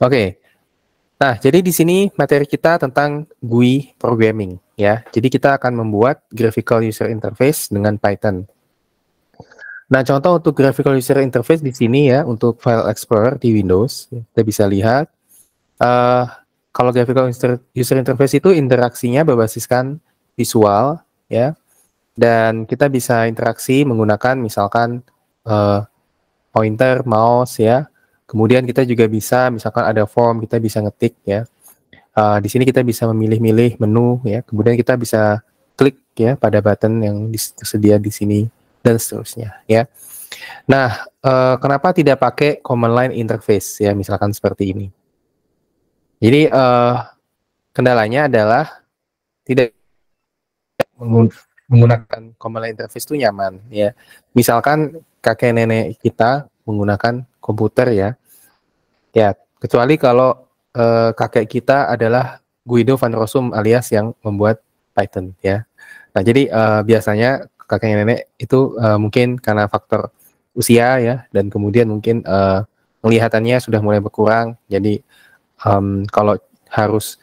Oke. Nah, jadi di sini materi kita tentang GUI programming ya. Jadi kita akan membuat graphical user interface dengan Python. Nah, contoh untuk graphical user interface di sini ya, untuk file explorer di Windows, ya, kita bisa lihat uh, kalau graphical user interface itu interaksinya berbasiskan visual, ya, dan kita bisa interaksi menggunakan misalkan uh, pointer, mouse, ya, Kemudian kita juga bisa, misalkan ada form, kita bisa ngetik ya. Uh, di sini kita bisa memilih-milih menu ya. Kemudian kita bisa klik ya pada button yang tersedia di sini dan seterusnya ya. Nah, uh, kenapa tidak pakai command line interface ya, misalkan seperti ini. Jadi uh, kendalanya adalah tidak menggunakan command line interface itu nyaman ya. Misalkan kakek nenek kita menggunakan komputer ya. Ya, kecuali kalau uh, kakek kita adalah Guido van Rossum alias yang membuat Python ya. Nah, jadi uh, biasanya kakek nenek itu uh, mungkin karena faktor usia ya dan kemudian mungkin uh, penglihatannya sudah mulai berkurang. Jadi um, kalau harus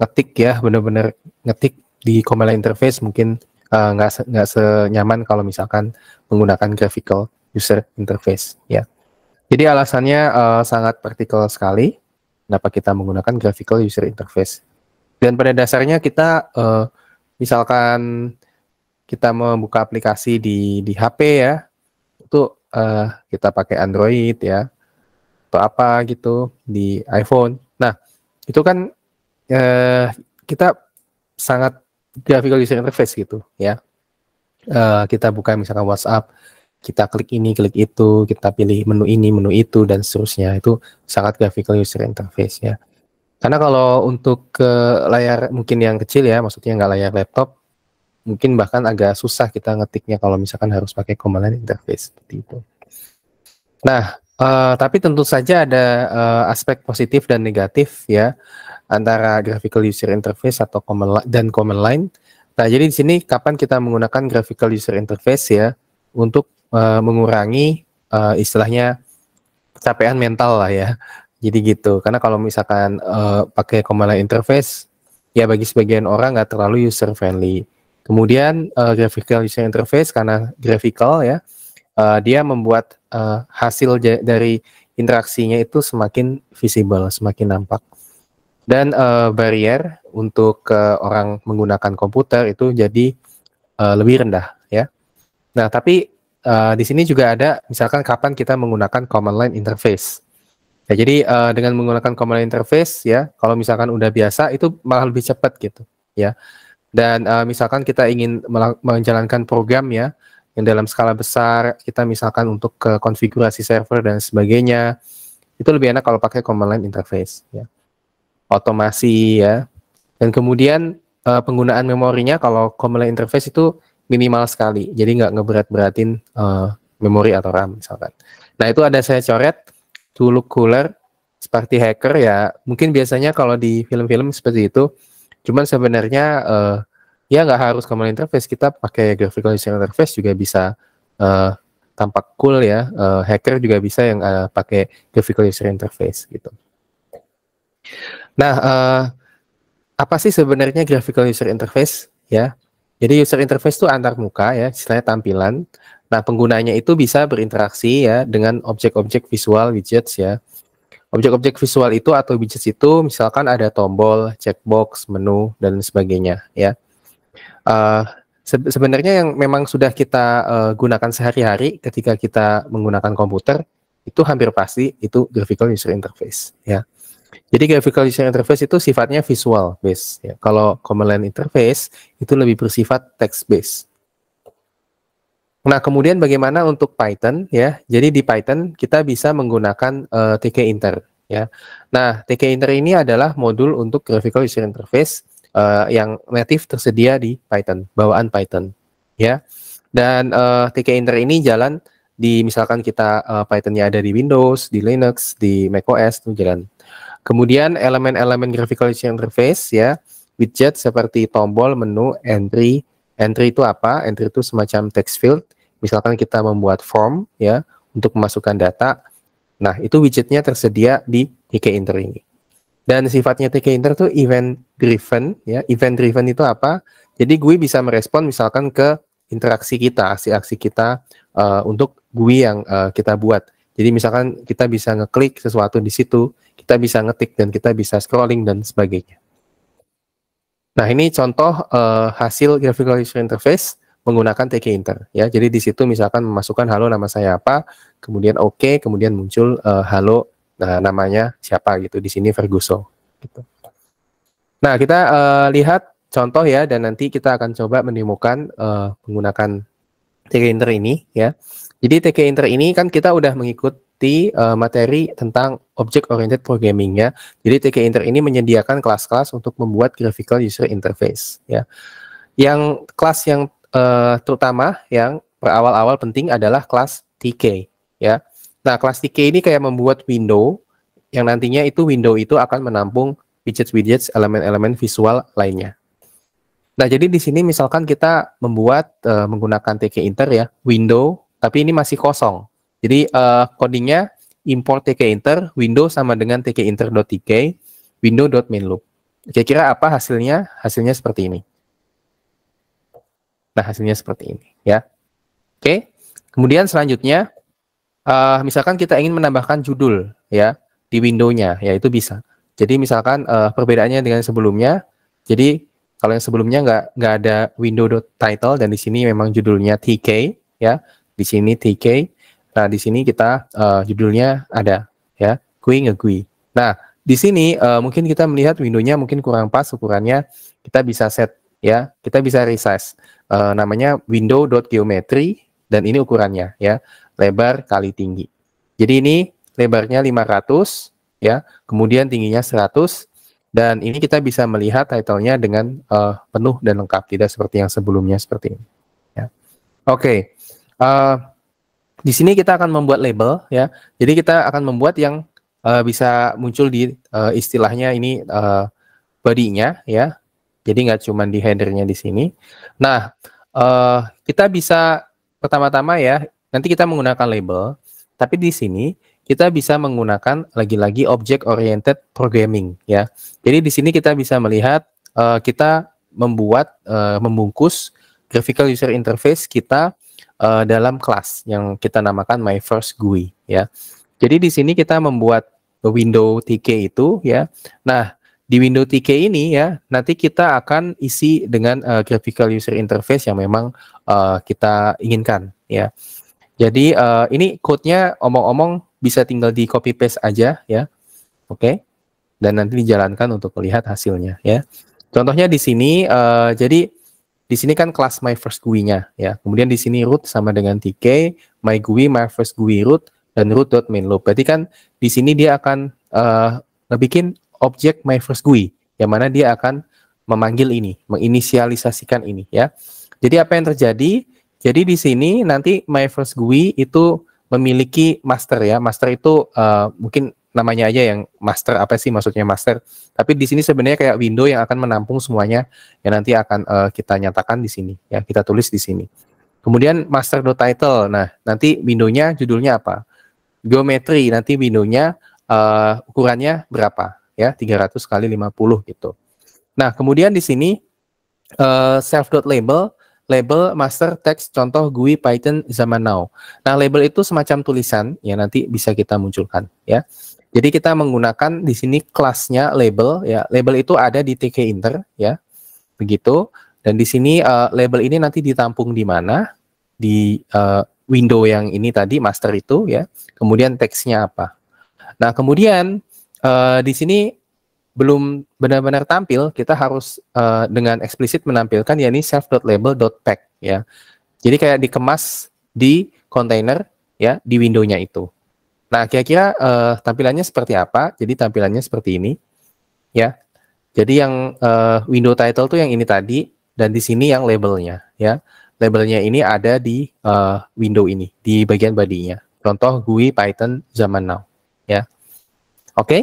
ngetik ya benar-benar ngetik di line interface mungkin nggak uh, nggak senyaman kalau misalkan menggunakan graphical user interface ya. Jadi alasannya uh, sangat praktikal sekali kenapa kita menggunakan graphical user interface. Dan pada dasarnya kita uh, misalkan kita membuka aplikasi di di HP ya, itu uh, kita pakai Android ya atau apa gitu di iPhone. Nah, itu kan uh, kita sangat graphical user interface gitu ya. Uh, kita buka misalkan WhatsApp kita klik ini, klik itu, kita pilih menu ini, menu itu, dan seterusnya. Itu sangat graphical user interface ya. Karena kalau untuk ke layar mungkin yang kecil ya, maksudnya nggak layar laptop, mungkin bahkan agak susah kita ngetiknya kalau misalkan harus pakai command line interface seperti itu. Nah, uh, tapi tentu saja ada uh, aspek positif dan negatif ya antara graphical user interface atau command line, dan command line. Nah, jadi di sini kapan kita menggunakan graphical user interface ya untuk uh, mengurangi uh, istilahnya capaian mental lah ya. Jadi gitu. Karena kalau misalkan uh, pakai command line interface ya bagi sebagian orang nggak terlalu user friendly. Kemudian uh, graphical user interface karena graphical ya uh, dia membuat uh, hasil dari interaksinya itu semakin visible, semakin nampak. Dan uh, barrier untuk uh, orang menggunakan komputer itu jadi uh, lebih rendah ya. Nah, tapi uh, di sini juga ada misalkan kapan kita menggunakan command line interface. Ya, jadi uh, dengan menggunakan command line interface ya, kalau misalkan udah biasa itu malah lebih cepat gitu, ya. Dan uh, misalkan kita ingin menjalankan program ya yang dalam skala besar, kita misalkan untuk ke konfigurasi server dan sebagainya, itu lebih enak kalau pakai command line interface ya. Otomasi ya. Dan kemudian uh, penggunaan memorinya kalau command line interface itu minimal sekali. Jadi nggak ngeberat-beratin uh, memori atau RAM misalkan. Nah itu ada saya coret to look Cooler seperti hacker ya. Mungkin biasanya kalau di film-film seperti itu, cuman sebenarnya uh, ya nggak harus common interface kita pakai graphical user interface juga bisa uh, tampak cool ya. Uh, hacker juga bisa yang uh, pakai graphical user interface gitu. Nah, uh, apa sih sebenarnya graphical user interface ya? Jadi user interface itu antar muka ya, istilahnya tampilan. Nah, penggunanya itu bisa berinteraksi ya dengan objek-objek visual widgets ya. Objek-objek visual itu atau widgets itu misalkan ada tombol, checkbox, menu dan sebagainya ya. Uh, eh, se sebenarnya yang memang sudah kita uh, gunakan sehari-hari ketika kita menggunakan komputer itu hampir pasti itu graphical user interface ya. Jadi graphical user interface itu sifatnya visual base. Ya. Kalau command line interface itu lebih bersifat text base. Nah, kemudian bagaimana untuk Python ya? Jadi di Python kita bisa menggunakan uh, eh, TK Inter ya. Nah, TK Inter ini adalah modul untuk graphical user interface uh, yang native tersedia di Python, bawaan Python ya. Dan uh, eh, TK Inter ini jalan di misalkan kita uh, Pythonnya ada di Windows, di Linux, di macOS itu jalan. Kemudian elemen-elemen graphical user interface ya, widget seperti tombol, menu, entry. Entry itu apa? Entry itu semacam text field. Misalkan kita membuat form ya untuk memasukkan data. Nah, itu widgetnya tersedia di TK Inter ini. Dan sifatnya TK Inter itu event driven ya. Event driven itu apa? Jadi GUI bisa merespon misalkan ke interaksi kita, aksi-aksi kita uh, untuk GUI yang uh, kita buat. Jadi misalkan kita bisa ngeklik sesuatu di situ, kita bisa ngetik dan kita bisa scrolling dan sebagainya. Nah ini contoh uh, hasil graphical user interface menggunakan tkinter ya. Jadi di situ misalkan memasukkan halo nama saya apa, kemudian oke, okay, kemudian muncul uh, halo nah, namanya siapa gitu. Di sini Verguso. Gitu. Nah kita uh, lihat contoh ya dan nanti kita akan coba menemukan uh, menggunakan Inter ini ya. Jadi Inter ini kan kita udah mengikuti mengikuti uh, eh, materi tentang object oriented programming ya. Jadi TK Inter ini menyediakan kelas-kelas untuk membuat graphical user interface ya. Yang kelas yang uh, terutama yang awal-awal penting adalah kelas TK ya. Nah, kelas TK ini kayak membuat window yang nantinya itu window itu akan menampung widgets-widgets elemen-elemen visual lainnya. Nah, jadi di sini misalkan kita membuat uh, menggunakan TK Inter ya, window, tapi ini masih kosong. Jadi uh, codingnya import tkinter window sama dengan tk. tkinter.tk window.mainloop. Kira-kira apa hasilnya? Hasilnya seperti ini. Nah, hasilnya seperti ini ya. Oke. Kemudian selanjutnya uh, misalkan kita ingin menambahkan judul ya di windownya, ya itu bisa. Jadi misalkan uh, perbedaannya dengan sebelumnya, jadi kalau yang sebelumnya nggak nggak ada title dan di sini memang judulnya tk ya. Di sini tk Nah, di sini kita uh, judulnya ada ya, kui ngegui. Nah, di sini uh, mungkin kita melihat windownya mungkin kurang pas ukurannya. Kita bisa set ya, kita bisa resize. Uh, namanya window.geometry dan ini ukurannya ya, lebar kali tinggi. Jadi ini lebarnya 500 ya, kemudian tingginya 100 dan ini kita bisa melihat title-nya dengan uh, penuh dan lengkap, tidak seperti yang sebelumnya seperti ini. Ya. Oke, okay. uh, di sini kita akan membuat label ya. Jadi kita akan membuat yang uh, bisa muncul di uh, istilahnya ini uh, eh, body ya. Jadi nggak cuma di headernya di sini. Nah, uh, kita bisa pertama-tama ya, nanti kita menggunakan label, tapi di sini kita bisa menggunakan lagi-lagi object oriented programming ya. Jadi di sini kita bisa melihat uh, kita membuat uh, membungkus graphical user interface kita uh, dalam kelas yang kita namakan My First GUI ya. Jadi di sini kita membuat window TK itu ya. Nah, di window TK ini ya, nanti kita akan isi dengan uh, graphical user interface yang memang uh, kita inginkan ya. Jadi uh, ini code-nya omong-omong bisa tinggal di copy paste aja ya. Oke. Okay? Dan nanti dijalankan untuk melihat hasilnya ya. Contohnya di sini uh, jadi di sini kan kelas my first GUI-nya ya. Kemudian di sini root sama dengan tk my GUI my first GUI root dan root.main loop. Berarti kan di sini dia akan uh, eh, bikin objek my first GUI yang mana dia akan memanggil ini, menginisialisasikan ini ya. Jadi apa yang terjadi? Jadi di sini nanti my first GUI itu memiliki master ya. Master itu uh, mungkin namanya aja yang master apa sih maksudnya master. Tapi di sini sebenarnya kayak window yang akan menampung semuanya yang nanti akan uh, kita nyatakan di sini ya, kita tulis di sini. Kemudian master title Nah, nanti windownya judulnya apa? Geometri nanti windownya uh, ukurannya berapa ya? 300 kali 50 gitu. Nah, kemudian di sini uh, label label master text contoh GUI Python zaman now. Nah, label itu semacam tulisan ya nanti bisa kita munculkan ya. Jadi kita menggunakan di sini kelasnya label ya. Label itu ada di TK Inter ya. Begitu. Dan di sini uh, label ini nanti ditampung di mana? Di uh, window yang ini tadi master itu ya. Kemudian teksnya apa? Nah, kemudian uh, di sini belum benar-benar tampil, kita harus uh, dengan eksplisit menampilkan yakni self.label.pack ya. Jadi kayak dikemas di container ya di windownya itu. Nah, kira-kira uh, tampilannya seperti apa? Jadi tampilannya seperti ini ya. Jadi yang uh, window title tuh yang ini tadi dan di sini yang labelnya ya. Labelnya ini ada di uh, window ini di bagian bodinya. Contoh GUI Python zaman now ya. Oke. Okay?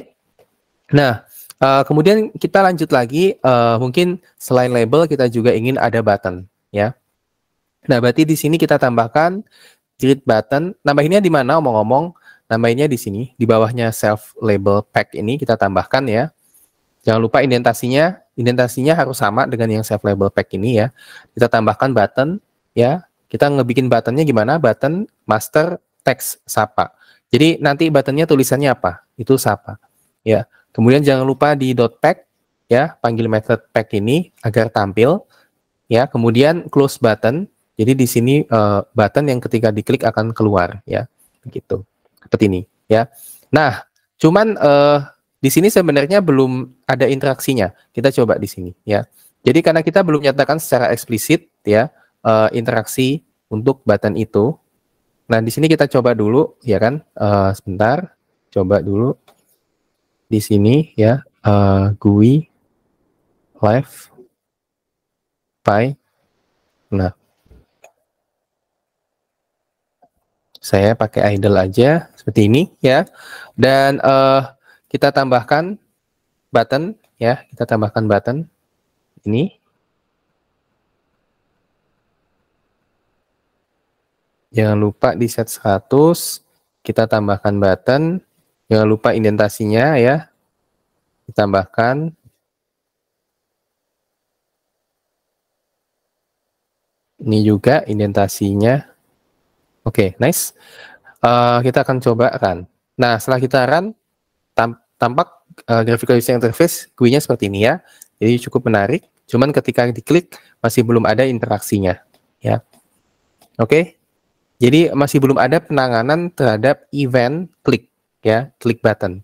Nah, Uh, kemudian kita lanjut lagi, uh, mungkin selain label kita juga ingin ada button, ya. Nah, berarti di sini kita tambahkan grid button. Nambahinnya di mana? Omong-omong, nambahinnya di sini, di bawahnya self label pack ini kita tambahkan ya. Jangan lupa indentasinya, indentasinya harus sama dengan yang self label pack ini ya. Kita tambahkan button ya. Kita ngebikin buttonnya gimana? Button master text sapa. Jadi nanti buttonnya tulisannya apa? Itu sapa. Ya. Kemudian jangan lupa di dot pack ya, panggil method pack ini agar tampil ya. Kemudian close button. Jadi di sini uh, button yang ketika diklik akan keluar ya. Begitu. Seperti ini ya. Nah, cuman uh, di sini sebenarnya belum ada interaksinya. Kita coba di sini ya. Jadi karena kita belum nyatakan secara eksplisit ya uh, interaksi untuk button itu. Nah, di sini kita coba dulu ya kan. Uh, sebentar. Coba dulu di sini ya uh, GUI live Pi. Nah, saya pakai idle aja seperti ini ya. Dan uh, kita tambahkan button ya, kita tambahkan button ini. Jangan lupa di set 100 kita tambahkan button Jangan lupa indentasinya ya. Ditambahkan. Ini juga indentasinya. Oke, okay, nice. Uh, kita akan coba kan. Nah, setelah kita run, tam tampak uh, graphical user interface GUI-nya seperti ini ya. Jadi cukup menarik. Cuman ketika diklik masih belum ada interaksinya, ya. Oke. Okay? Jadi masih belum ada penanganan terhadap event klik ya, klik button.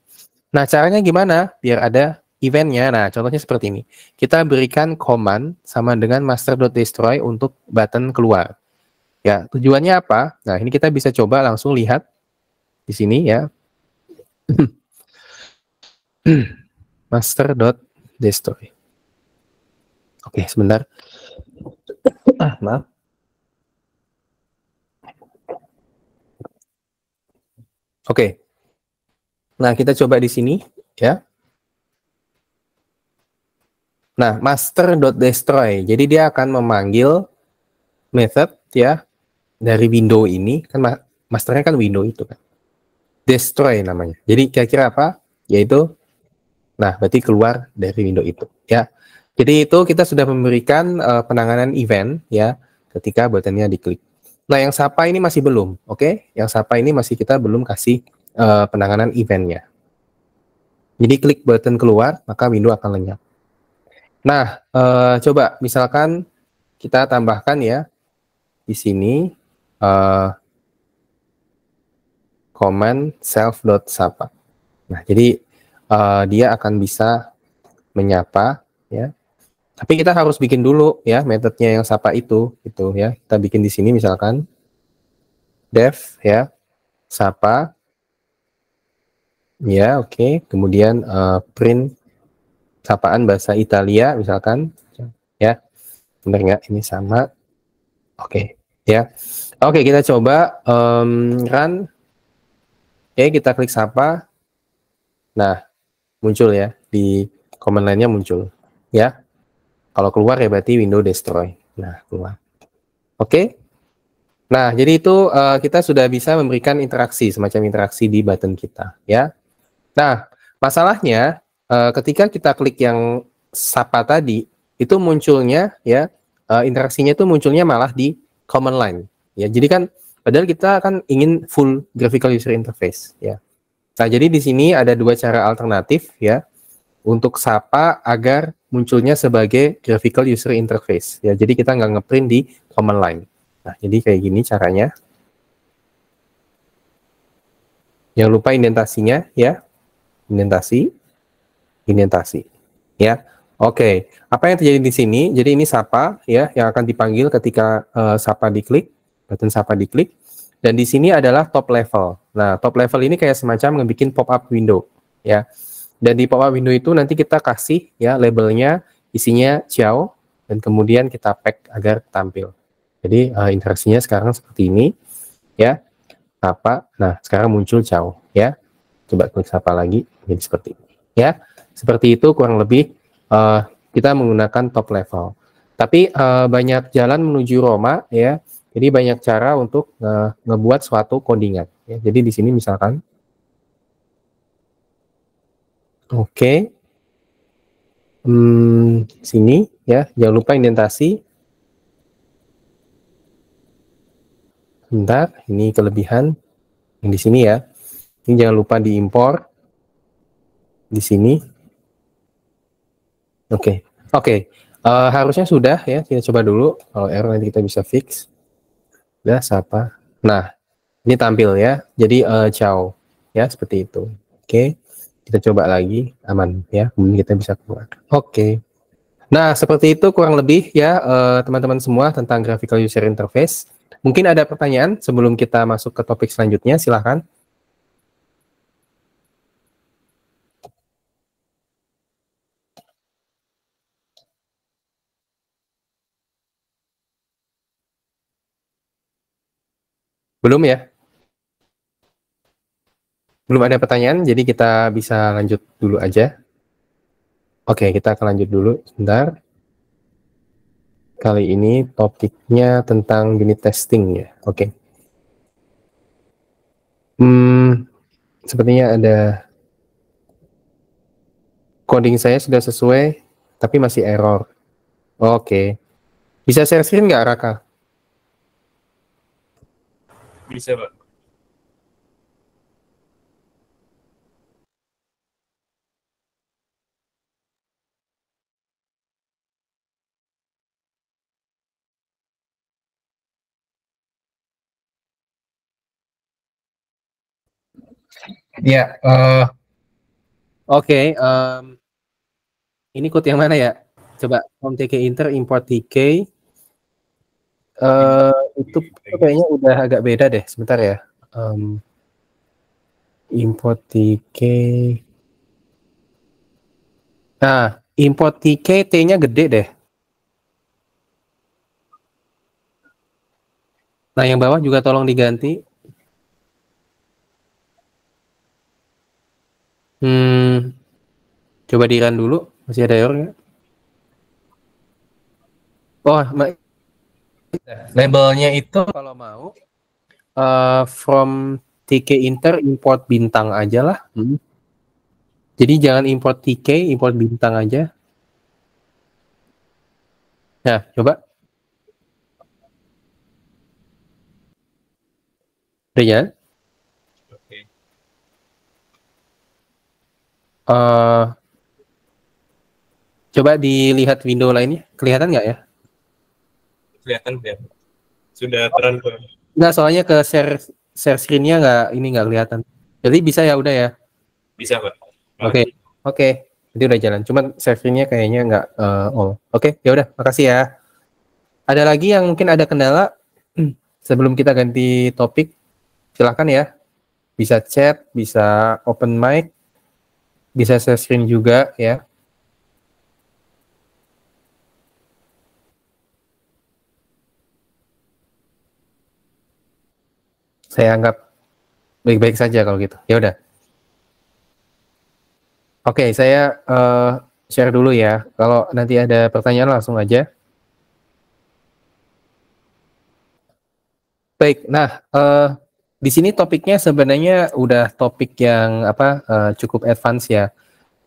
Nah, caranya gimana biar ada eventnya? Nah, contohnya seperti ini. Kita berikan command sama dengan master. Destroy untuk button keluar. Ya, tujuannya apa? Nah, ini kita bisa coba langsung lihat di sini ya. Master. Destroy. Oke, sebentar. Ah, maaf. Oke, okay. Nah, kita coba di sini ya. Nah, master.destroy. Jadi dia akan memanggil method ya dari window ini kan masternya kan window itu kan. Destroy namanya. Jadi kira-kira apa? Yaitu nah, berarti keluar dari window itu ya. Jadi itu kita sudah memberikan uh, penanganan event ya ketika buttonnya diklik. Nah, yang sapa ini masih belum, oke? Okay? Yang sapa ini masih kita belum kasih uh, penanganan eventnya. Jadi klik button keluar, maka window akan lenyap. Nah, uh, coba misalkan kita tambahkan ya di sini uh, eh, command self.sapa. Nah, jadi uh, dia akan bisa menyapa ya. Tapi kita harus bikin dulu ya metodenya yang sapa itu gitu ya. Kita bikin di sini misalkan dev ya sapa Ya, oke. Okay. Kemudian uh, print sapaan bahasa Italia misalkan, ya. Benar nggak? Ini sama. Oke, okay. ya. Oke, okay, kita coba um, run. Oke, okay, kita klik sapa. Nah, muncul ya di command line-nya muncul, ya. Kalau keluar ya berarti window destroy. Nah, keluar. Oke. Okay? Nah, jadi itu uh, kita sudah bisa memberikan interaksi semacam interaksi di button kita, ya. Nah, masalahnya uh, ketika kita klik yang sapa tadi, itu munculnya ya uh, interaksinya itu munculnya malah di command line. Ya, jadi kan padahal kita kan ingin full graphical user interface ya. Nah, jadi di sini ada dua cara alternatif ya untuk sapa agar munculnya sebagai graphical user interface ya. Jadi kita nggak ngeprint di command line. Nah, jadi kayak gini caranya. Jangan lupa indentasinya ya indentasi, indentasi. Ya, oke. Okay. Apa yang terjadi di sini? Jadi ini sapa ya yang akan dipanggil ketika uh, sapa diklik, button sapa diklik. Dan di sini adalah top level. Nah, top level ini kayak semacam ngebikin pop-up window, ya. Dan di pop-up window itu nanti kita kasih ya labelnya, isinya ciao, dan kemudian kita pack agar tampil. Jadi uh, interaksinya sekarang seperti ini, ya. Apa? Nah, sekarang muncul ciao, ya. Coba klik sapa lagi. Jadi seperti ini. Ya, seperti itu kurang lebih uh, kita menggunakan top level. Tapi uh, banyak jalan menuju Roma ya. Jadi banyak cara untuk uh, ngebuat suatu kodingan. Ya, jadi di sini misalkan, oke, okay. hmm, sini ya jangan lupa indentasi. Bentar, ini kelebihan yang di sini ya. Ini jangan lupa diimpor di sini. Oke, okay. oke. Okay. Uh, eh, harusnya sudah ya. Kita coba dulu. Kalau error nanti kita bisa fix. ya siapa? Nah, ini tampil ya. Jadi uh, ciao ya seperti itu. Oke. Okay. Kita coba lagi aman ya. Kemudian kita bisa keluar. Oke. Okay. Nah, seperti itu kurang lebih ya eh, teman-teman uh, semua tentang graphical user interface. Mungkin ada pertanyaan sebelum kita masuk ke topik selanjutnya, silahkan. Belum ya? Belum ada pertanyaan, jadi kita bisa lanjut dulu aja. Oke, kita akan lanjut dulu sebentar. Kali ini topiknya tentang unit testing ya. Oke. Hmm, sepertinya ada coding saya sudah sesuai, tapi masih error. Oke. Bisa share screen nggak, Raka? Bisa, Pak. Ya, uh, oke. Okay, um, ini code yang mana ya? Coba from TK Inter import TK. Oke, Uh, itu, kayaknya gitu. udah agak beda deh. Sebentar ya. Um, import TK. Nah, import TK T-nya gede deh. Nah, yang bawah juga tolong diganti. Hmm, coba di dulu. Masih ada error nggak? Oh, labelnya itu kalau mau uh, from TK Inter import bintang aja lah. Hmm. Jadi jangan import TK, import bintang aja. Nah, coba. Udah ya? Oke. Uh, coba dilihat window lainnya. Kelihatan nggak ya? kelihatan ya Sudah terang oh. Enggak, soalnya ke share share screen-nya enggak ini enggak kelihatan. Jadi bisa ya udah ya. Bisa, Pak. Oke. Oke. Okay. Jadi udah jalan. Cuman share screen kayaknya enggak uh, eh, Oke, okay, ya udah. Makasih ya. Ada lagi yang mungkin ada kendala sebelum kita ganti topik? Silahkan ya. Bisa chat, bisa open mic, bisa share screen juga ya. saya anggap baik-baik saja kalau gitu. Ya udah. Oke, okay, saya uh, share dulu ya. Kalau nanti ada pertanyaan langsung aja. Baik, nah uh, di sini topiknya sebenarnya udah topik yang apa uh, cukup advance ya,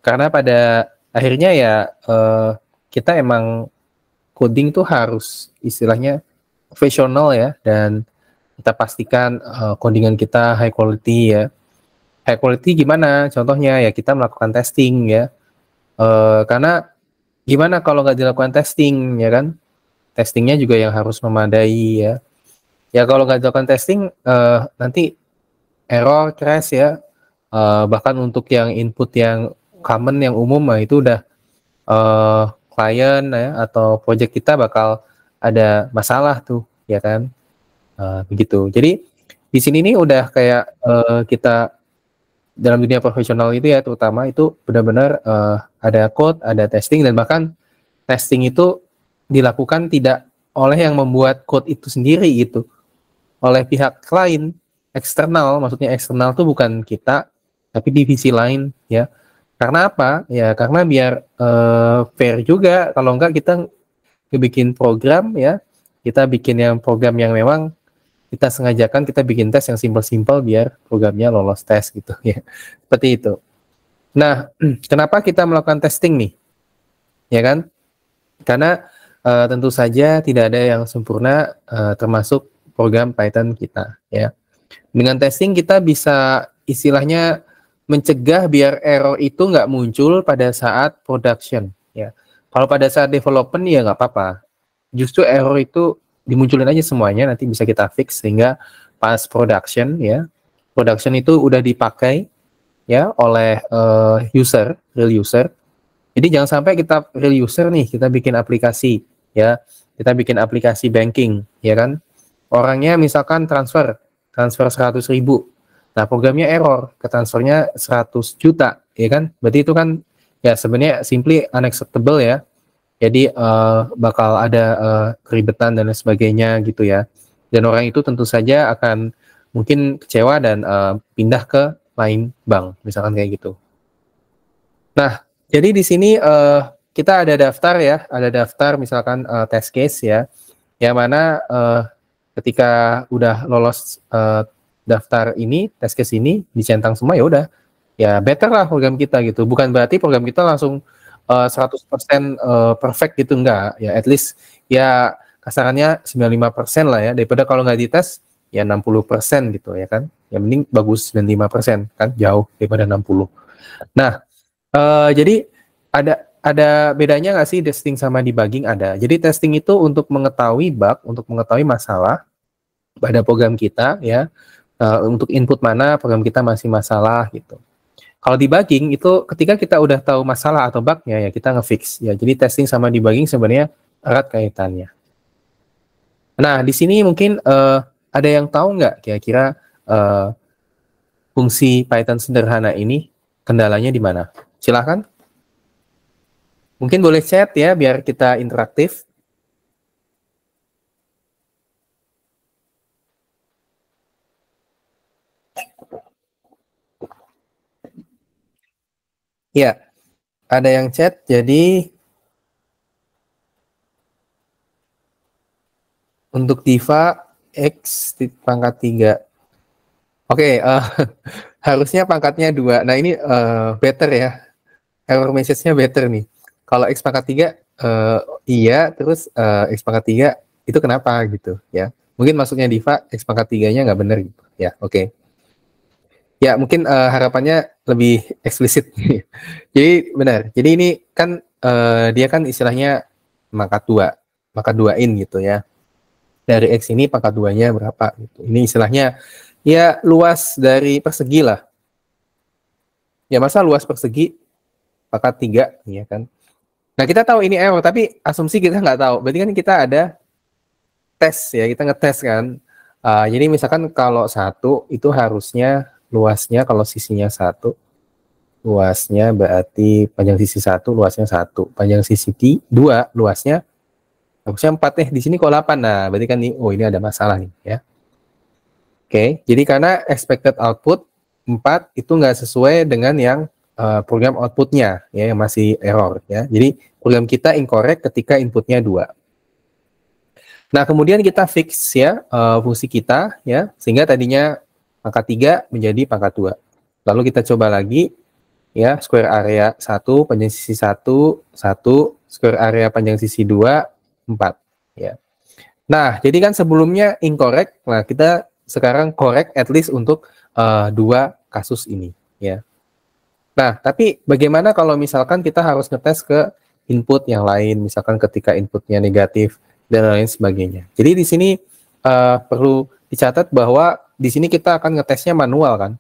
karena pada akhirnya ya uh, kita emang coding tuh harus istilahnya profesional ya dan kita pastikan uh, codingan kita high quality ya. High quality gimana? Contohnya ya kita melakukan testing ya. Uh, karena gimana kalau nggak dilakukan testing ya kan? Testingnya juga yang harus memadai ya. Ya kalau nggak dilakukan testing uh, nanti error crash ya. Uh, bahkan untuk yang input yang common yang umum nah, itu udah uh, client ya atau project kita bakal ada masalah tuh ya kan Eh, begitu jadi di sini nih udah kayak uh, kita dalam dunia profesional itu ya terutama itu benar-benar uh, ada code ada testing dan bahkan testing itu dilakukan tidak oleh yang membuat code itu sendiri gitu oleh pihak lain eksternal maksudnya eksternal tuh bukan kita tapi divisi lain ya karena apa ya karena biar uh, fair juga kalau enggak kita bikin program ya kita bikin yang program yang memang kita sengajakan kita bikin tes yang simpel-simpel biar programnya lolos tes gitu ya. Seperti itu. Nah, kenapa kita melakukan testing nih? Ya kan? Karena uh, tentu saja tidak ada yang sempurna uh, termasuk program Python kita ya. Dengan testing kita bisa istilahnya mencegah biar error itu nggak muncul pada saat production ya. Kalau pada saat development ya nggak apa-apa. Justru error itu dimunculin aja semuanya nanti bisa kita fix sehingga pas production ya production itu udah dipakai ya oleh uh, user real user jadi jangan sampai kita real user nih kita bikin aplikasi ya kita bikin aplikasi banking ya kan orangnya misalkan transfer transfer 100 ribu nah programnya error ke transfernya 100 juta ya kan berarti itu kan ya sebenarnya simply unacceptable ya jadi uh, bakal ada uh, keribetan dan lain sebagainya gitu ya dan orang itu tentu saja akan mungkin kecewa dan uh, pindah ke lain bank misalkan kayak gitu nah jadi di sini uh, kita ada daftar ya ada daftar misalkan uh, test case ya yang mana uh, ketika udah lolos uh, daftar ini test case ini dicentang semua ya udah ya better lah program kita gitu bukan berarti program kita langsung uh, 100% uh, perfect gitu enggak ya at least ya kasarannya 95% lah ya daripada kalau nggak dites ya 60% gitu ya kan Ya mending bagus 95% kan jauh daripada 60 nah uh, jadi ada ada bedanya nggak sih testing sama debugging ada jadi testing itu untuk mengetahui bug untuk mengetahui masalah pada program kita ya uh, untuk input mana program kita masih masalah gitu kalau debugging itu ketika kita udah tahu masalah atau bugnya ya kita ngefix ya. Jadi testing sama debugging sebenarnya erat kaitannya. Nah di sini mungkin uh, ada yang tahu nggak kira-kira uh, fungsi Python sederhana ini kendalanya di mana? Silahkan. Mungkin boleh chat ya biar kita interaktif. Ya, ada yang chat. Jadi untuk Diva X di pangkat 3. Oke, okay, uh, eh, harusnya pangkatnya 2. Nah, ini uh, better ya. Error message-nya better nih. Kalau X pangkat 3 uh, eh, iya, terus uh, X pangkat 3 itu kenapa gitu ya. Mungkin masuknya Diva X pangkat 3-nya nggak benar gitu. Ya, oke. Okay. Ya mungkin uh, harapannya lebih eksplisit. jadi benar. Jadi ini kan uh, dia kan istilahnya maka dua, maka dua in gitu ya. Dari x ini pangkat duanya berapa gitu. Ini istilahnya ya luas dari persegi lah. Ya masa luas persegi pangkat tiga ya kan. Nah kita tahu ini error tapi asumsi kita nggak tahu. Berarti kan kita ada tes ya kita ngetes kan. Uh, jadi misalkan kalau satu itu harusnya luasnya kalau sisinya satu luasnya berarti panjang sisi satu luasnya satu panjang sisi t dua luasnya harusnya empat nih di sini kok delapan nah berarti kan nih oh ini ada masalah nih ya oke jadi karena expected output 4 itu nggak sesuai dengan yang uh, program outputnya ya yang masih error ya jadi program kita incorrect ketika inputnya dua nah kemudian kita fix ya uh, fungsi kita ya sehingga tadinya pangkat 3 menjadi pangkat 2. Lalu kita coba lagi ya square area 1 panjang sisi 1 1 square area panjang sisi 2 4 ya. Nah, jadi kan sebelumnya incorrect. Nah, kita sekarang correct at least untuk uh, dua kasus ini ya. Nah, tapi bagaimana kalau misalkan kita harus ngetes ke input yang lain, misalkan ketika inputnya negatif dan lain sebagainya. Jadi di sini uh, perlu dicatat bahwa di sini kita akan ngetesnya manual kan.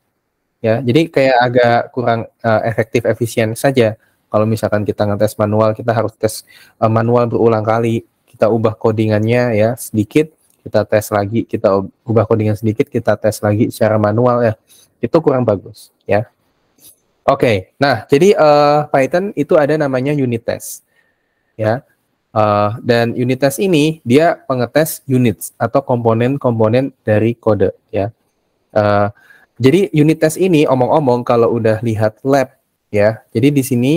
Ya, jadi kayak agak kurang uh, efektif efisien saja. Kalau misalkan kita ngetes manual, kita harus tes uh, manual berulang kali. Kita ubah codingannya ya sedikit, kita tes lagi, kita ubah codingan sedikit, kita tes lagi secara manual ya. Itu kurang bagus ya. Oke, okay. nah jadi uh, Python itu ada namanya unit test. Ya, Uh, dan unit test ini dia pengetes units atau komponen-komponen dari kode ya. Uh, jadi unit test ini omong-omong kalau udah lihat lab ya. Jadi di sini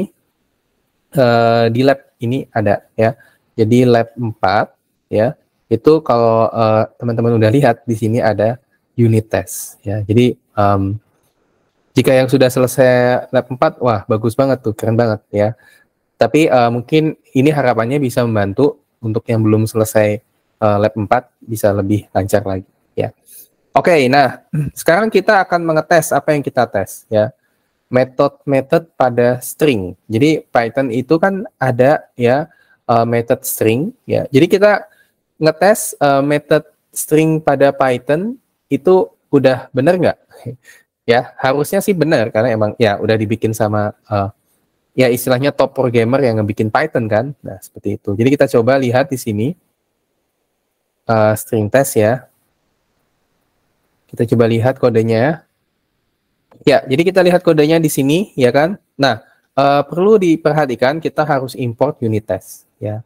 uh, di lab ini ada ya. Jadi lab 4 ya. Itu kalau teman teman-teman udah lihat di sini ada unit test ya. Jadi um, jika yang sudah selesai lab 4 wah bagus banget tuh, keren banget ya. Tapi uh, mungkin ini harapannya bisa membantu untuk yang belum selesai uh, lab 4 bisa lebih lancar lagi ya. Oke, okay, nah sekarang kita akan mengetes apa yang kita tes ya. Metode-metode pada string. Jadi Python itu kan ada ya uh, method string ya. Jadi kita ngetes uh, method string pada Python itu udah benar nggak? ya harusnya sih benar karena emang ya udah dibikin sama uh, ya istilahnya top programmer yang ngebikin Python kan. Nah, seperti itu. Jadi kita coba lihat di sini uh, string test ya. Kita coba lihat kodenya. Ya, jadi kita lihat kodenya di sini ya kan. Nah, uh, perlu diperhatikan kita harus import unit test ya.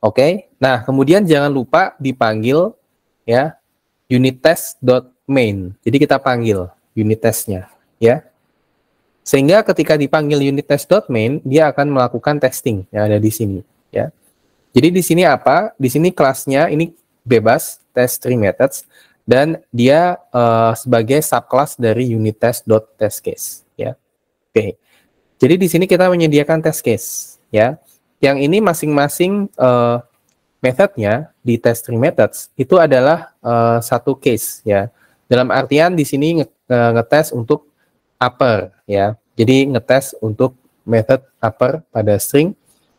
Oke. Okay? Nah, kemudian jangan lupa dipanggil ya unit main. Jadi kita panggil unit testnya ya. Sehingga ketika dipanggil unit test.main, dia akan melakukan testing yang ada di sini. Ya. Jadi di sini apa? Di sini kelasnya ini bebas test three methods dan dia uh, sebagai subclass dari unit case Ya. Oke. Okay. Jadi di sini kita menyediakan test case. Ya. Yang ini masing-masing uh, methodnya di test three methods itu adalah uh, satu case ya. Dalam artian di sini ngetes untuk upper ya. Jadi ngetes untuk method upper pada string.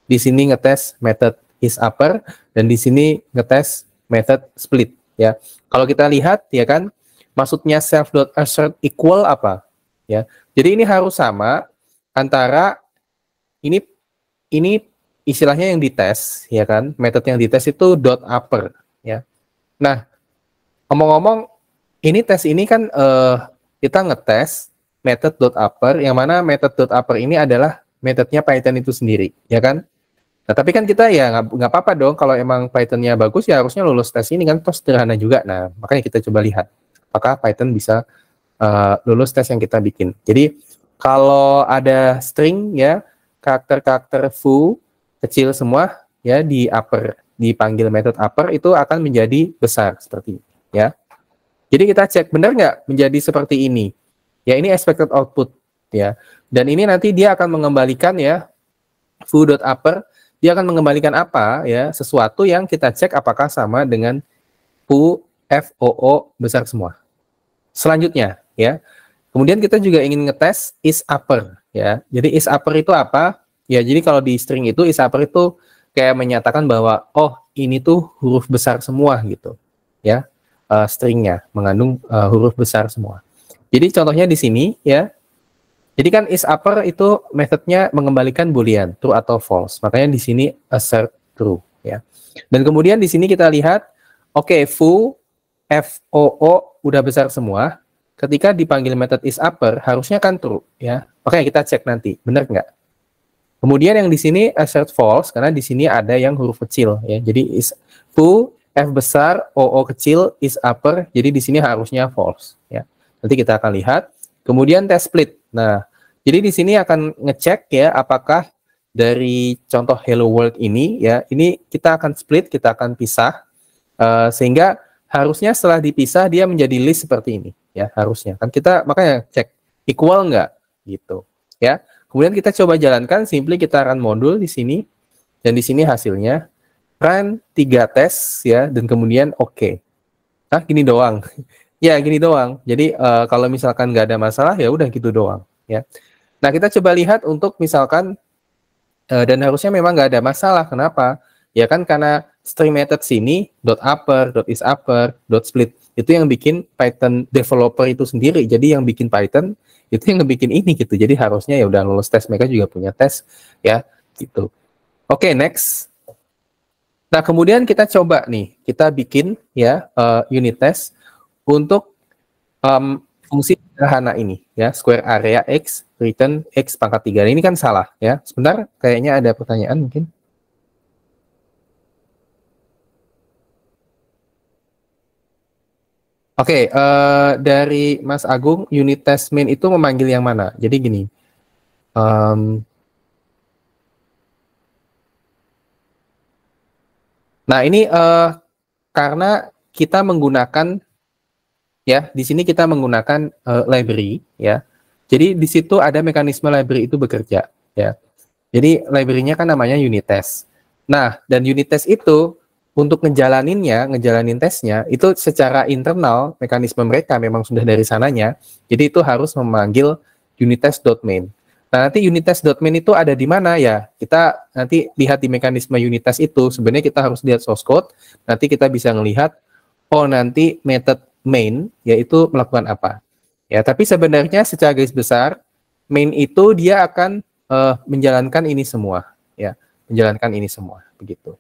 Di sini ngetes method is upper dan di sini ngetes method split ya. Kalau kita lihat ya kan maksudnya assert equal apa ya. Jadi ini harus sama antara ini ini istilahnya yang dites ya kan method yang dites itu dot upper ya nah ngomong-ngomong ini tes ini kan uh, kita ngetes method.upper yang mana method.upper ini adalah methodnya Python itu sendiri, ya kan? Nah, tapi kan kita ya nggak apa-apa dong kalau emang Python-nya bagus ya harusnya lulus tes ini kan terus sederhana juga. Nah, makanya kita coba lihat apakah Python bisa uh, lulus tes yang kita bikin. Jadi kalau ada string ya karakter-karakter foo kecil semua ya di upper dipanggil method upper itu akan menjadi besar seperti ini, ya. Jadi kita cek benar nggak menjadi seperti ini. Ya ini expected output ya. Dan ini nanti dia akan mengembalikan ya foo.upper dia akan mengembalikan apa ya sesuatu yang kita cek apakah sama dengan foo FOO besar semua. Selanjutnya ya. Kemudian kita juga ingin ngetes is upper ya. Jadi is upper itu apa? Ya, jadi kalau di string itu is upper itu kayak menyatakan bahwa oh ini tuh huruf besar semua gitu ya. Uh, stringnya mengandung uh, huruf besar semua. Jadi contohnya di sini ya. Jadi kan is upper itu methodnya mengembalikan boolean true atau false. Makanya di sini assert true ya. Dan kemudian di sini kita lihat oke okay, foo f o o udah besar semua. Ketika dipanggil method is upper harusnya kan true ya. Makanya kita cek nanti benar nggak? Kemudian yang di sini assert false karena di sini ada yang huruf kecil ya. Jadi is foo f besar oo kecil is upper. Jadi di sini harusnya false ya. Nanti kita akan lihat. Kemudian test split. Nah, jadi di sini akan ngecek ya apakah dari contoh Hello World ini ya, ini kita akan split, kita akan pisah uh, sehingga harusnya setelah dipisah dia menjadi list seperti ini ya harusnya. Kan kita makanya cek equal nggak gitu ya. Kemudian kita coba jalankan, simply kita run modul di sini dan di sini hasilnya run tiga tes ya dan kemudian oke. Okay. Nah gini doang. Ya gini doang. Jadi uh, kalau misalkan nggak ada masalah ya udah gitu doang. Ya. Nah kita coba lihat untuk misalkan uh, dan harusnya memang nggak ada masalah. Kenapa? Ya kan karena string method sini dot upper, dot is upper, dot split itu yang bikin Python developer itu sendiri. Jadi yang bikin Python itu yang bikin ini gitu. Jadi harusnya ya udah lulus tes mereka juga punya tes ya gitu. Oke okay, next. Nah, kemudian kita coba nih, kita bikin ya uh, unit test untuk um, fungsi sederhana ini ya square area x return x pangkat 3 nah, ini kan salah ya sebentar kayaknya ada pertanyaan mungkin Oke, okay, uh, eh, dari Mas Agung, unit test main itu memanggil yang mana? Jadi gini, um, nah ini uh, karena kita menggunakan ya di sini kita menggunakan uh, library ya jadi di situ ada mekanisme library itu bekerja ya jadi librarynya kan namanya unit test nah dan unit test itu untuk ngejalaninnya ngejalanin tesnya itu secara internal mekanisme mereka memang sudah dari sananya jadi itu harus memanggil unit test.main nah nanti unit test.main itu ada di mana ya kita nanti lihat di mekanisme unit test itu sebenarnya kita harus lihat source code nanti kita bisa melihat oh nanti method main yaitu melakukan apa. Ya, tapi sebenarnya secara garis besar main itu dia akan uh, menjalankan ini semua, ya, menjalankan ini semua begitu.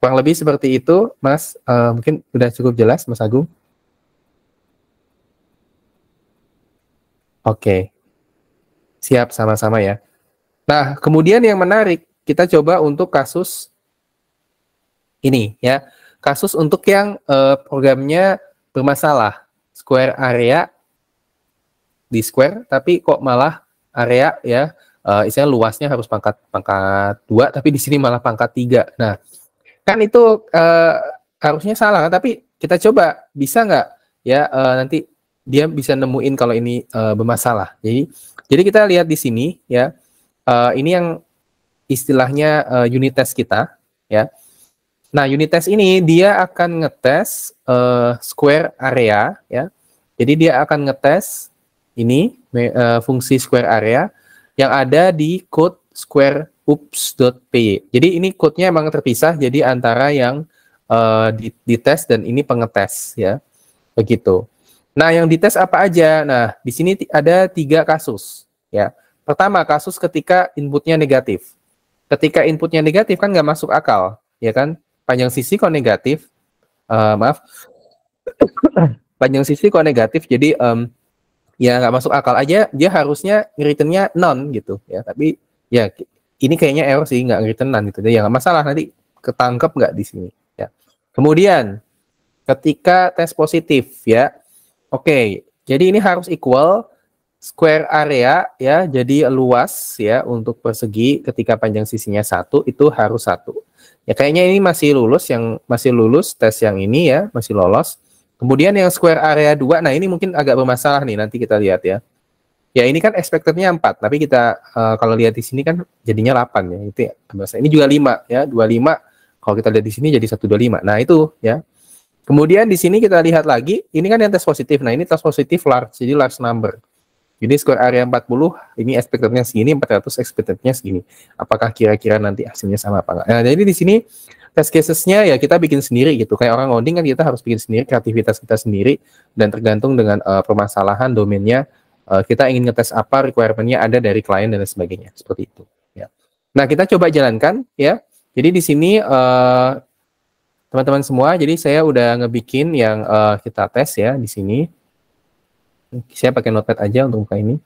Kurang lebih seperti itu, Mas. Uh, mungkin sudah cukup jelas, Mas Agung. Oke. Siap sama-sama ya. Nah, kemudian yang menarik, kita coba untuk kasus ini ya. Kasus untuk yang uh, programnya bermasalah. Square area di square, tapi kok malah area ya, uh, isinya luasnya harus pangkat pangkat dua, tapi di sini malah pangkat tiga. Nah, kan itu uh, harusnya salah kan? Tapi kita coba bisa nggak ya uh, nanti dia bisa nemuin kalau ini uh, bermasalah. Jadi, jadi kita lihat di sini ya, uh, ini yang istilahnya uh, unit test kita ya. Nah, unit test ini dia akan ngetes uh, square area ya. Jadi dia akan ngetes ini uh, fungsi square area yang ada di code square ups.py. Jadi ini code-nya emang terpisah jadi antara yang uh, di, dites dan ini pengetes ya. Begitu. Nah, yang dites apa aja? Nah, di sini ada tiga kasus ya. Pertama, kasus ketika inputnya negatif. Ketika inputnya negatif kan nggak masuk akal, ya kan? panjang sisi kok negatif uh, maaf panjang sisi kok negatif jadi um, ya nggak masuk akal aja dia harusnya returnnya non gitu ya tapi ya ini kayaknya error sih nggak return non gitu ya nggak masalah nanti ketangkep nggak di sini ya kemudian ketika tes positif ya oke okay, jadi ini harus equal square area ya, jadi luas ya untuk persegi ketika panjang sisinya satu itu harus satu. Ya kayaknya ini masih lulus yang masih lulus tes yang ini ya, masih lolos. Kemudian yang square area dua, nah ini mungkin agak bermasalah nih nanti kita lihat ya. Ya ini kan expectednya empat tapi kita uh, kalau lihat di sini kan jadinya 8 ya. Itu ya, ini juga 5 ya, 25 kalau kita lihat di sini jadi 125. Nah, itu ya. Kemudian di sini kita lihat lagi, ini kan yang tes positif. Nah, ini tes positif large, jadi large number. Jadi skor area 40, ini expected-nya segini, 400 expected-nya segini. Apakah kira-kira nanti hasilnya sama apa enggak? Nah, jadi di sini test casesnya ya kita bikin sendiri gitu. Kayak orang coding kan kita harus bikin sendiri, kreativitas kita sendiri, dan tergantung dengan uh, permasalahan domainnya, uh, kita ingin ngetes apa, requirement-nya ada dari klien dan sebagainya. Seperti itu. Ya. Nah, kita coba jalankan ya. Jadi di sini eh, teman-teman uh, semua, jadi saya udah ngebikin yang uh, kita tes ya di sini saya pakai notepad aja untuk buka ini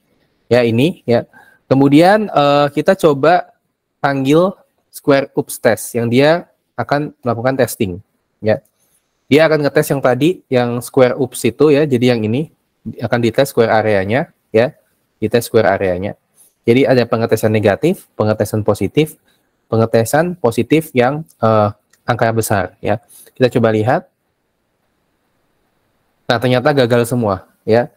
ya ini ya kemudian uh, kita coba panggil square oops test yang dia akan melakukan testing ya dia akan ngetes yang tadi yang square oops itu ya jadi yang ini akan dites square areanya ya dites square areanya jadi ada pengetesan negatif pengetesan positif pengetesan positif yang uh, angka besar ya kita coba lihat nah ternyata gagal semua ya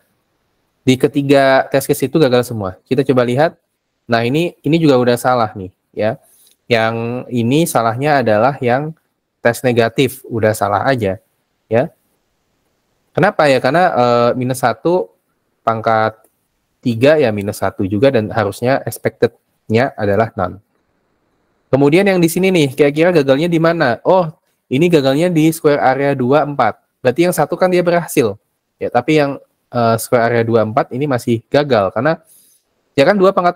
di ketiga test case itu gagal semua. Kita coba lihat. Nah, ini ini juga udah salah nih, ya. Yang ini salahnya adalah yang tes negatif, udah salah aja, ya. Kenapa ya? Karena e, minus satu pangkat tiga ya minus satu juga dan harusnya expected-nya adalah non. Kemudian yang di sini nih, kira-kira gagalnya di mana? Oh, ini gagalnya di square area 2, 4. Berarti yang satu kan dia berhasil. Ya, tapi yang uh, square area 24 ini masih gagal karena ya kan 2 pangkat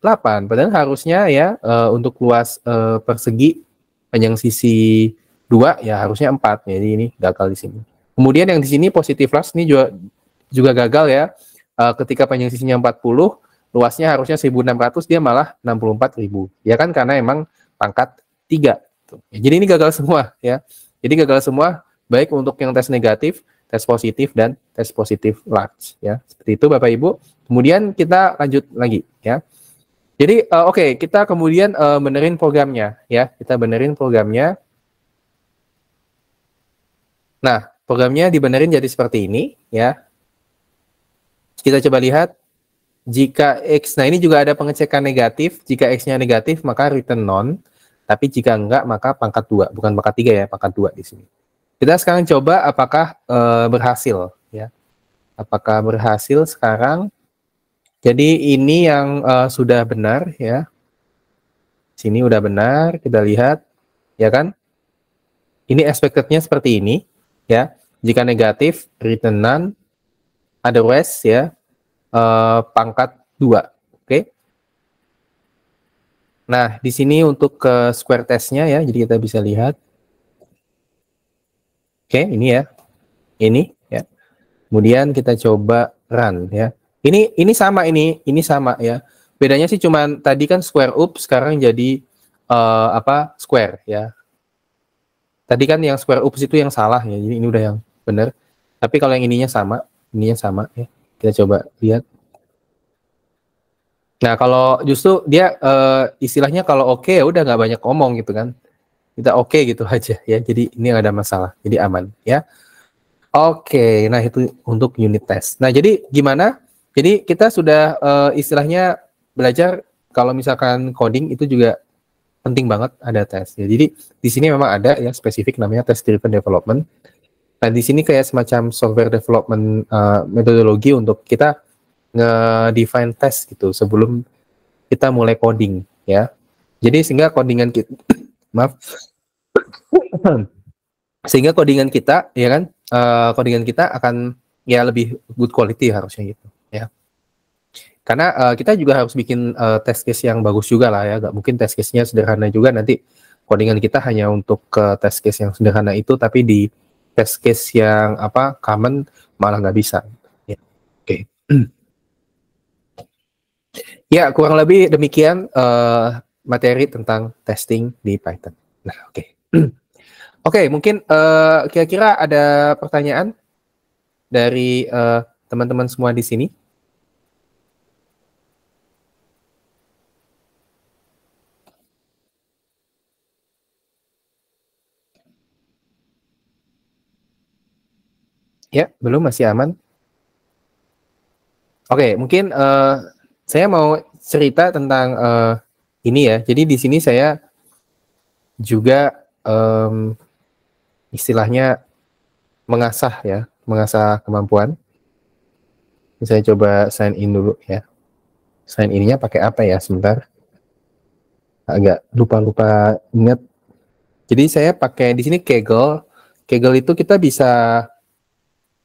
3 8 padahal harusnya ya uh, untuk luas uh, persegi panjang sisi 2 ya harusnya 4 jadi ini gagal di sini. Kemudian yang di sini positif plus ini juga juga gagal ya. Uh, ketika panjang sisinya 40, luasnya harusnya 1600 dia malah 64.000. Ya kan karena emang pangkat 3. Ya, jadi ini gagal semua ya. Jadi gagal semua baik untuk yang tes negatif tes positif dan tes positif large ya. Seperti itu Bapak Ibu. Kemudian kita lanjut lagi ya. Jadi uh, oke, okay, kita kemudian uh, benerin programnya ya. Kita benerin programnya. Nah, programnya dibenerin jadi seperti ini ya. Kita coba lihat jika X, nah ini juga ada pengecekan negatif, jika X-nya negatif maka return non, tapi jika enggak maka pangkat dua bukan pangkat tiga ya, pangkat dua di sini. Kita sekarang coba apakah e, berhasil ya. Apakah berhasil sekarang? Jadi ini yang e, sudah benar ya. Sini udah benar, kita lihat ya kan? Ini expectednya seperti ini ya. Jika negatif, return none, otherwise ya, e, pangkat 2. Oke. Okay? Nah, di sini untuk ke square testnya ya, jadi kita bisa lihat Oke, ini ya. Ini ya. Kemudian kita coba run ya. Ini ini sama ini, ini sama ya. Bedanya sih cuman tadi kan square up sekarang jadi uh, apa? square ya. Tadi kan yang square up itu yang salah ya. Jadi ini udah yang benar. Tapi kalau yang ininya sama, ininya sama ya. Kita coba lihat. Nah, kalau justru dia uh, istilahnya kalau oke okay, ya udah nggak banyak ngomong gitu kan kita oke okay gitu aja ya. Jadi ini ada masalah. Jadi aman ya. Oke, okay, nah itu untuk unit test. Nah, jadi gimana? Jadi kita sudah uh, istilahnya belajar kalau misalkan coding itu juga penting banget ada tes. Ya, jadi di sini memang ada ya spesifik namanya test driven development. Nah, di sini kayak semacam software development uh, metodologi untuk kita nge-define test gitu sebelum kita mulai coding ya. Jadi sehingga codingan kita maaf sehingga codingan kita ya kan uh, codingan kita akan ya lebih good quality harusnya gitu ya karena uh, kita juga harus bikin uh, test case yang bagus juga lah ya gak mungkin test case-nya sederhana juga nanti codingan kita hanya untuk ke uh, test case yang sederhana itu tapi di test case yang apa common malah nggak bisa ya oke okay. ya kurang lebih demikian uh, materi tentang testing di Python. Nah, oke. Okay. oke, okay, mungkin kira eh, kira-kira ada pertanyaan dari teman eh, teman-teman semua di sini? Ya, belum masih aman. Oke, okay, mungkin uh, saya mau cerita tentang uh, ini ya. Jadi di sini saya juga um, istilahnya mengasah ya, mengasah kemampuan. saya coba sign in dulu ya. Sign innya pakai apa ya? Sebentar. Agak lupa-lupa ingat. Jadi saya pakai di sini kegel. Kegel itu kita bisa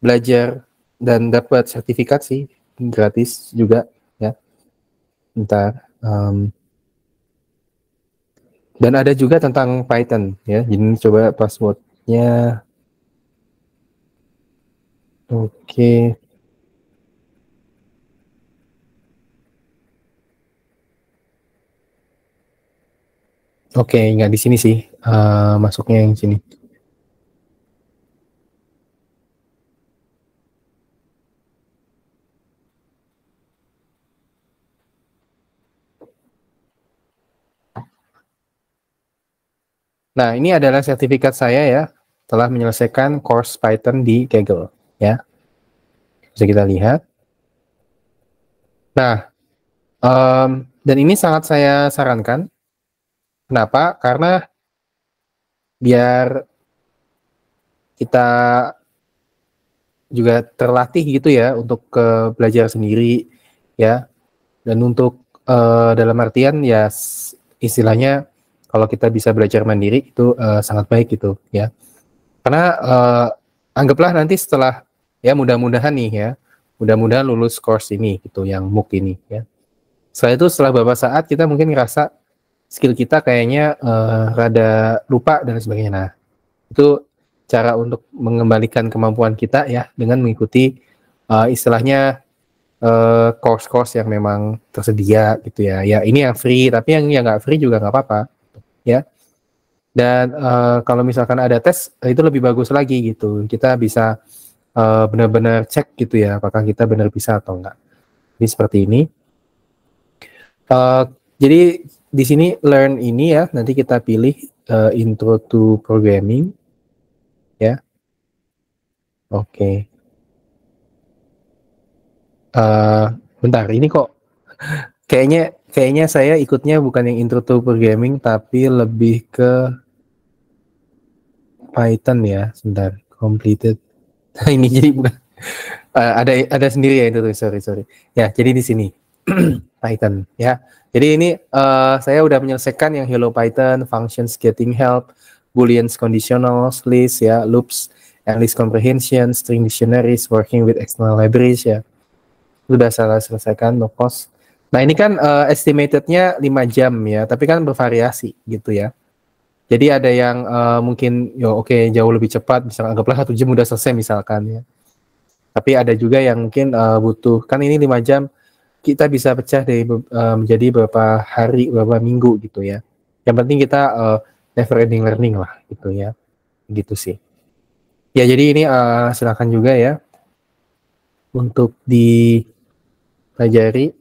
belajar dan dapat sertifikat sih gratis juga ya. Ntar um, dan ada juga tentang Python ya. Jadi coba passwordnya. Oke. Oke, nggak di sini sih. Uh, masuknya yang sini. Nah, ini adalah sertifikat saya ya, telah menyelesaikan course Python di Kaggle ya. Bisa kita lihat. Nah, um, dan ini sangat saya sarankan. Kenapa? Karena biar kita juga terlatih gitu ya untuk ke belajar sendiri ya dan untuk uh, dalam artian ya istilahnya kalau kita bisa belajar mandiri itu uh, sangat baik gitu ya karena uh, anggaplah nanti setelah ya mudah-mudahan nih ya mudah-mudahan lulus course ini gitu yang MOOC ini ya setelah itu setelah beberapa saat kita mungkin ngerasa skill kita kayaknya uh, rada lupa dan sebagainya nah itu cara untuk mengembalikan kemampuan kita ya dengan mengikuti uh, istilahnya course-course uh, yang memang tersedia gitu ya. Ya ini yang free, tapi yang yang nggak free juga nggak apa-apa ya. Dan uh, kalau misalkan ada tes eh, itu lebih bagus lagi gitu. Kita bisa uh, benar-benar cek gitu ya apakah kita benar bisa atau enggak. Jadi seperti ini. Uh, jadi di sini learn ini ya nanti kita pilih uh, intro to programming ya. Oke. Okay. Uh, bentar ini kok kayaknya kayaknya saya ikutnya bukan yang intro to programming tapi lebih ke Python ya sebentar completed ini jadi bukan eh, ada ada sendiri ya itu sorry sorry ya jadi di sini Python ya jadi ini uh, saya udah menyelesaikan yang hello Python functions getting help booleans conditionals list ya loops and list comprehension string dictionaries working with external libraries ya sudah saya selesaikan no cost Nah ini kan uh, estimatednya 5 jam ya, tapi kan bervariasi gitu ya. Jadi ada yang uh, mungkin yo ya, oke okay, jauh lebih cepat, misalkan anggaplah satu jam udah selesai misalkan ya. Tapi ada juga yang mungkin uh, butuh kan ini lima jam kita bisa pecah dari uh, menjadi beberapa hari, beberapa minggu gitu ya. Yang penting kita uh, never ending learning lah gitu ya. Gitu sih. Ya jadi ini uh, silakan juga ya untuk dipelajari.